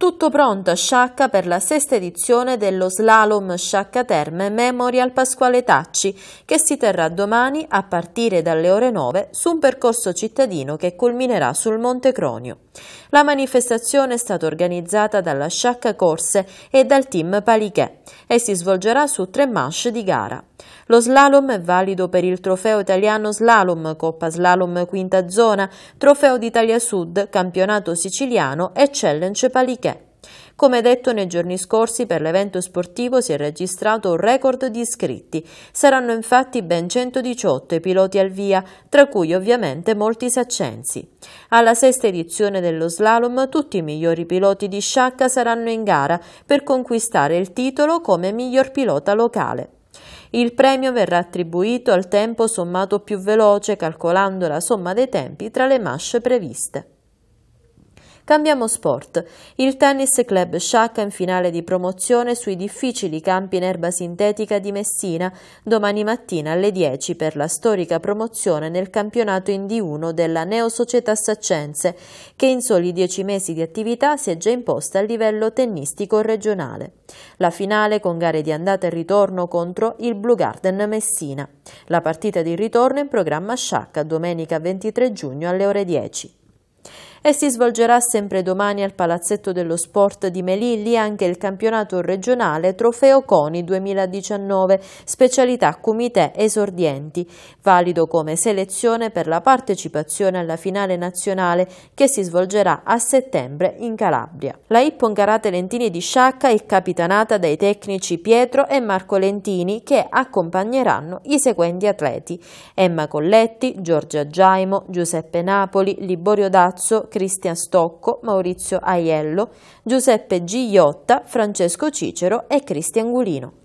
Tutto pronto a Sciacca per la sesta edizione dello Slalom Sciacca Terme Memorial Pasquale Tacci, che si terrà domani a partire dalle ore 9 su un percorso cittadino che culminerà sul Monte Cronio. La manifestazione è stata organizzata dalla Sciacca Corse e dal team Palichè e si svolgerà su tre manche di gara. Lo slalom è valido per il trofeo italiano slalom, Coppa Slalom Quinta Zona, trofeo d'Italia Sud, campionato siciliano e Challenge Palichè. Come detto nei giorni scorsi per l'evento sportivo si è registrato un record di iscritti. Saranno infatti ben 118 i piloti al via, tra cui ovviamente molti saccensi. Alla sesta edizione dello slalom tutti i migliori piloti di sciacca saranno in gara per conquistare il titolo come miglior pilota locale. Il premio verrà attribuito al tempo sommato più veloce calcolando la somma dei tempi tra le masce previste. Cambiamo sport. Il tennis club Sciacca in finale di promozione sui difficili campi in erba sintetica di Messina, domani mattina alle 10 per la storica promozione nel campionato in D1 della Neo Società Saccense, che in soli 10 mesi di attività si è già imposta a livello tennistico regionale. La finale con gare di andata e ritorno contro il Blue Garden Messina. La partita di ritorno in programma Sciacca domenica 23 giugno alle ore 10 e si svolgerà sempre domani al Palazzetto dello Sport di Melilli anche il campionato regionale Trofeo Coni 2019, specialità Comité Esordienti, valido come selezione per la partecipazione alla finale nazionale che si svolgerà a settembre in Calabria. La Ippon Karate Lentini di Sciacca è capitanata dai tecnici Pietro e Marco Lentini che accompagneranno i seguenti atleti Emma Colletti, Giorgia Giaimo, Giuseppe Napoli, Liborio Dazzo, Cristian Stocco, Maurizio Aiello, Giuseppe Gigliotta, Francesco Cicero e Cristian Gulino.